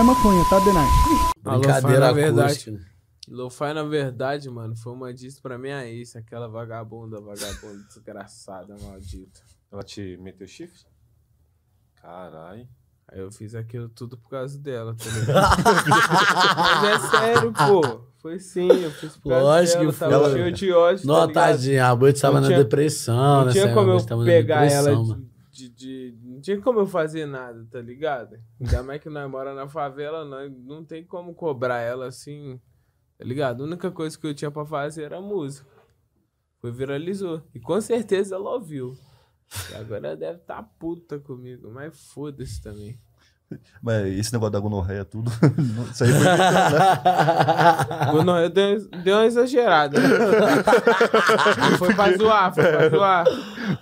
é maconha, tá, Denai? Brincadeira, na verdade. Lo-fi, na verdade, mano, foi uma disso pra minha ex, é aquela vagabunda, vagabunda, desgraçada, maldita. Ela te meteu chifre? Caralho. Aí eu fiz aquilo tudo por causa dela, tá ligado? Mas é sério, pô. Foi sim, eu fiz por causa Lógico dela, que foi. Tava cheio de ódio, tá Não, tá tadinha, a Boi tava na tinha, depressão, né? Não tinha como eu pegar ela de, de, Não tinha como eu fazer nada, tá ligado? Ainda mais que nós mora na favela, nós não tem como cobrar ela assim, tá ligado? A única coisa que eu tinha pra fazer era música. Foi viralizou. E com certeza ela ouviu. E agora ela deve estar tá puta comigo, mas foda-se também. Mas esse negócio da gonorreia, tudo. Isso aí foi. Né? Gonorreia deu, deu uma exagerada. Né? foi pra zoar, foi pra zoar.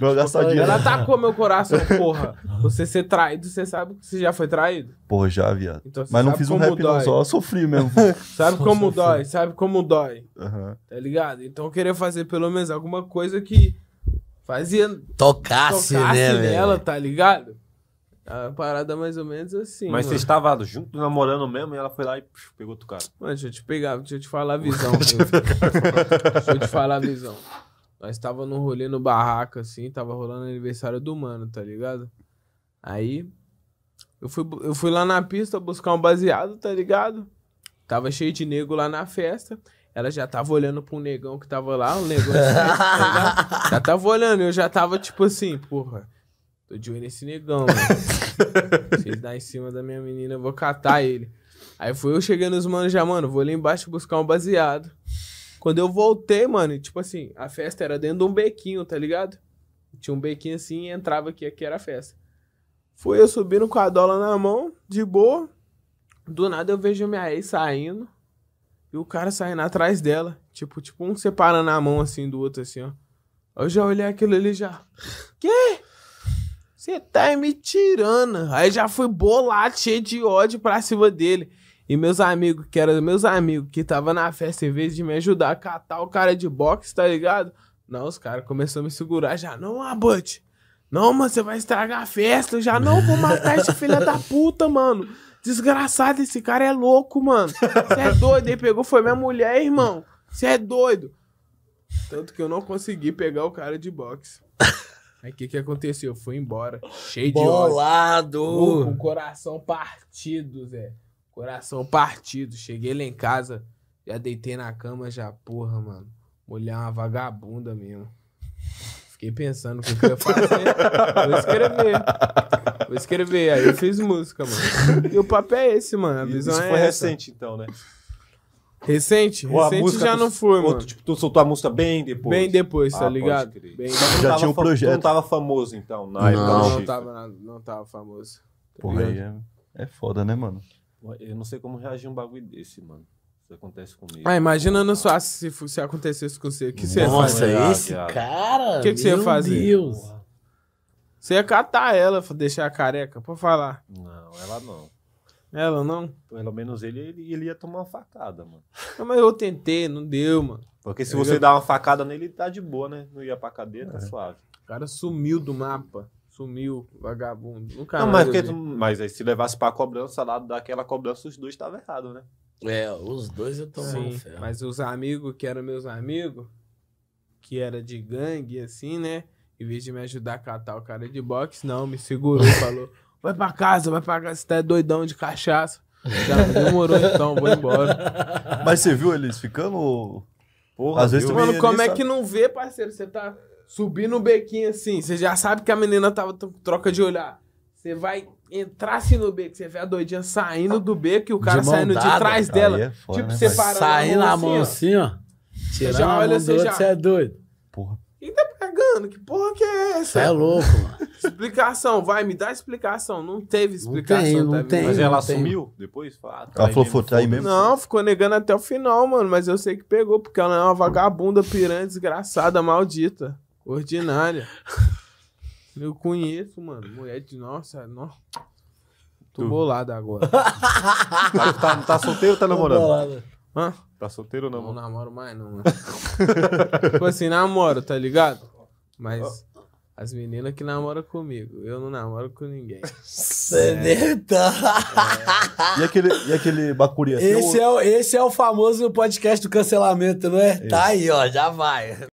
Deu gastadinha. Ela né? atacou meu coração, porra. Você ser traído, você sabe que você já foi traído? Porra, já, viado. Então, Mas não fiz um rap, não, só sofri mesmo. sabe só como sofri. dói, sabe como dói. Uhum. Tá ligado? Então eu queria fazer pelo menos alguma coisa que fazia. Tocasse, tocasse né, nela, velho? tá ligado? A parada mais ou menos assim. Mas mano. você estava junto, namorando mesmo, e ela foi lá e pegou outro cara. Mano, deixa eu te pegar, deixa eu te falar a visão. deixa, eu te falar a visão. Nós estava num rolê no barraca, assim, tava rolando aniversário do mano, tá ligado? Aí, eu fui, eu fui lá na pista buscar um baseado, tá ligado? Tava cheio de nego lá na festa. Ela já tava olhando pro negão que tava lá, o negão. Assim, tá já tava olhando, eu já tava tipo assim, porra Tô de olho nesse negão, mano. Se ele em cima da minha menina, eu vou catar ele. Aí foi eu chegando os manos já, mano, vou ali embaixo buscar um baseado. Quando eu voltei, mano, tipo assim, a festa era dentro de um bequinho, tá ligado? Tinha um bequinho assim e entrava aqui, aqui era a festa. Fui eu subindo com a dola na mão, de boa. Do nada eu vejo minha ex saindo. E o cara saindo atrás dela. Tipo, tipo um separando a mão assim do outro, assim, ó. Eu já olhei aquilo ali já. Quê? Você tá me tirando. Aí já fui bolado, cheio de ódio pra cima dele. E meus amigos, que eram meus amigos, que tava na festa, em vez de me ajudar a catar o cara de boxe, tá ligado? Não, os caras começaram a me segurar já. Não, Abut. Não, mano, você vai estragar a festa. Eu já não vou matar esse filho da puta, mano. Desgraçado, esse cara é louco, mano. Você é doido. Ele pegou, foi minha mulher, irmão. Você é doido. Tanto que eu não consegui pegar o cara de boxe. Aí o que, que aconteceu? Foi embora, cheio Bolado. de ódio. Com o coração partido, Zé. Coração partido. Cheguei lá em casa, já deitei na cama, já, porra, mano. Mulher é uma vagabunda mesmo. Fiquei pensando o que eu ia fazer. Vou escrever. Vou escrever. Aí eu fiz música, mano. E o papel é esse, mano. A visão Isso é foi essa. recente, então, né? Recente? Ou Recente já tu- não foi, tu, mano. tipo, tu soltou a música bem depois. Bem depois, tá Ah, tá ligado? Bem Já tinha um tu projeto. Não tava famoso, então, na Não. época Não, tava, não tava famoso. tá Porra, aí é, é foda, né, mano? Eu não sei como reagir a um bagulho desse, mano. Isso acontece comigo. Ah, imagina na sua se, se acontecesse com você. O que você ia Nossa, fazer? esse cara. O que você ia meu Deus. Você ia catar ela, deixar a careca, pra falar. Não, ela não. Ela não? Pelo menos ele, ele, ele ia tomar uma facada, mano. Não, mas eu tentei, não deu, mano. Porque se eu você ia... dá uma facada nele, ele tá de boa, né? Não ia pra cadeia, tá é. tá suave. O cara sumiu do mapa. Sumiu, vagabundo. Nunca não, mas, porque, mas aí se levasse pra cobrança lá, daquela cobrança, os dois estavam errados, né? É, os dois eu tomei. Sim, mas os amigos que eram meus amigos, que era de gangue, assim, né? Em vez de me ajudar a catar o cara de boxe, não, me segurou, falou vai pra casa, vai pra casa, você tá doidão de cachaça. Já, demorou então, vou embora. Mas você viu eles ficando? Porra, Às vezes Mano, como é sabe? que não vê, parceiro? Você tá subindo o bequinho assim, você já sabe que a menina tava troca de olhar. Você vai entrar assim no beco, você vê a doidinha saindo do beco e o cara de saindo dada, de trás dela. É tipo, né, separando. Saindo a mão assim, ó. Assim, você já olha, você, já... você é doido. Porra, mano, que porra que é essa? É louco, mano. Explicação, vai, me dá explicação. Não teve explicação. Não tem, não tá tem, mas ela assumiu depois? Ah, tá, ela falou, foi tá aí mesmo? Não, ficou negando até o final, mano. Mas eu sei que pegou, porque ela é uma vagabunda, piranha, desgraçada, maldita. Ordinária. eu conheço, mano. Mulher de nossa, nossa. Tô bolado agora. tá, tá, tá solteiro ou tá namorando? Tô bolado. Hã? Tá solteiro ou não? Não namoro mais, não, mano. tipo assim, namoro, tá ligado? Mas oh. as meninas que namoram comigo, eu não namoro com ninguém. Cê É. é. E aquele, e aquele bacuri assim? esse, é o, esse é o famoso podcast do cancelamento, não é? Isso. Tá aí, ó, já vai.